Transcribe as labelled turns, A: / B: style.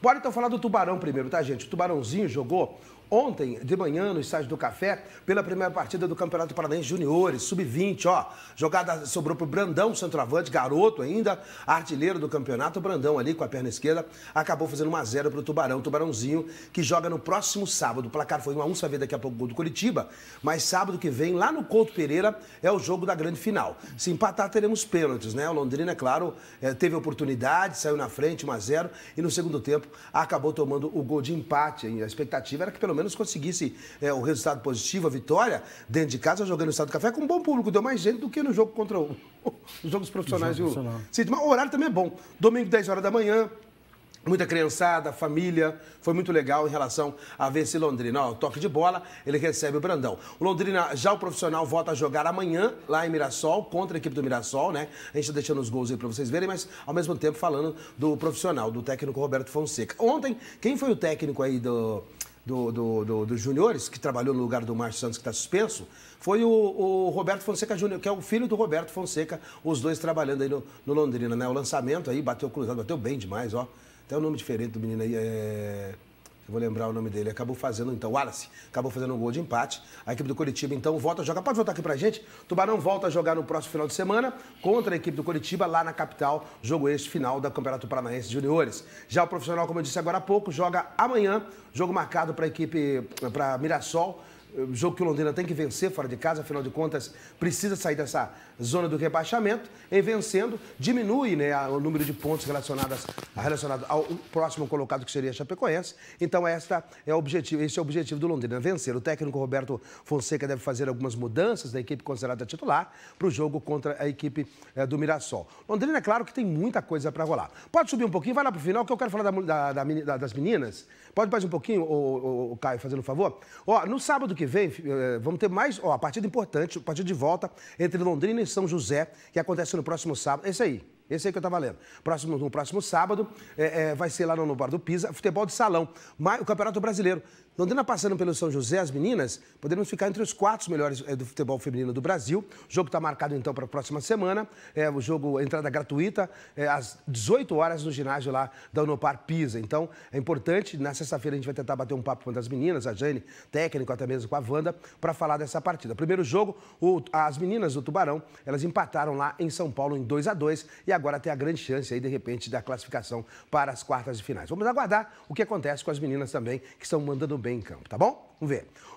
A: Bora então falar do Tubarão primeiro, tá, gente? O Tubarãozinho jogou Ontem, de manhã, no estádio do Café, pela primeira partida do Campeonato Paranaense Juniores, sub-20, ó. Jogada sobrou pro Brandão, centroavante, garoto ainda, artilheiro do campeonato. O Brandão ali com a perna esquerda acabou fazendo 1x0 pro Tubarão. Tubarãozinho que joga no próximo sábado. O placar foi 1x1, você vai ver daqui a pouco o gol do Curitiba. Mas sábado que vem, lá no Couto Pereira, é o jogo da grande final. Se empatar, teremos pênaltis, né? O Londrina, claro, é, teve oportunidade, saiu na frente 1x0 e no segundo tempo acabou tomando o gol de empate. A expectativa era que pelo menos menos conseguisse é, o resultado positivo, a vitória, dentro de casa, jogando no Estado do Café, com um bom público. Deu mais gente do que no jogo contra o, os jogos profissionais. Jogo profissional. mas o horário também é bom. Domingo, 10 horas da manhã, Muita criançada, família, foi muito legal em relação a ver se Londrina. Ó, toque de bola, ele recebe o Brandão. O Londrina, já o profissional, volta a jogar amanhã lá em Mirassol, contra a equipe do Mirassol, né? A gente tá deixando os gols aí pra vocês verem, mas ao mesmo tempo falando do profissional, do técnico Roberto Fonseca. Ontem, quem foi o técnico aí do, do, do, do, dos juniores, que trabalhou no lugar do Márcio Santos, que está suspenso, foi o, o, Roberto Fonseca Júnior, que é o filho do Roberto Fonseca, os dois trabalhando aí no, no, Londrina, né? O lançamento aí bateu cruzado, bateu bem demais, ó. Até o nome diferente do menino aí é eu vou lembrar o nome dele, acabou fazendo, então, Wallace, acabou fazendo um gol de empate. A equipe do Curitiba, então, volta a jogar. Pode voltar aqui pra gente. Tubarão volta a jogar no próximo final de semana contra a equipe do Curitiba, lá na capital. Jogo este final da Campeonato Paranaense Juniores. Já o profissional, como eu disse agora há pouco, joga amanhã, jogo marcado para a equipe, para Mirassol, jogo que o Londrina tem que vencer fora de casa, afinal de contas, precisa sair dessa zona do rebaixamento. E vencendo, diminui né, o número de pontos relacionados, relacionado ao próximo colocado, que seria Chapecoense. Então, esta é o objetivo, esse é o objetivo do Londrina, vencer. O técnico Roberto Fonseca deve fazer algumas mudanças da equipe considerada titular para o jogo contra a equipe é, do Mirassol. Londrina, é claro que tem muita coisa para rolar. Pode subir um pouquinho, vai lá para o final, que eu quero falar da, da, da, das meninas. Pode mais um pouquinho, o, o, o Caio, fazendo um favor? Ó, no sábado que vem, eh, vamos ter mais, ó, a partida importante, a partida de volta entre Londrina e São José, que acontece no próximo sábado. É isso aí. Esse aí que eu estava lendo. Próximo, no próximo sábado, é, é, vai ser lá no, no Bar do Pisa, futebol de salão. Mas, o Campeonato Brasileiro. Londrina passando pelo São José, as meninas, podemos ficar entre os quatro melhores é, do futebol feminino do Brasil. O jogo está marcado, então, para a próxima semana. É, o jogo, entrada gratuita, é, às 18 horas, no ginásio lá da Unopar Pisa. Então, é importante. Na sexta-feira, a gente vai tentar bater um papo com as meninas, a Jane, técnico, até mesmo com a Wanda, para falar dessa partida. Primeiro jogo, o, as meninas do Tubarão, elas empataram lá em São Paulo em 2 a 2 E agora agora tem a grande chance aí, de repente, da classificação para as quartas de finais. Vamos aguardar o que acontece com as meninas também, que estão mandando bem em campo, tá bom? Vamos ver.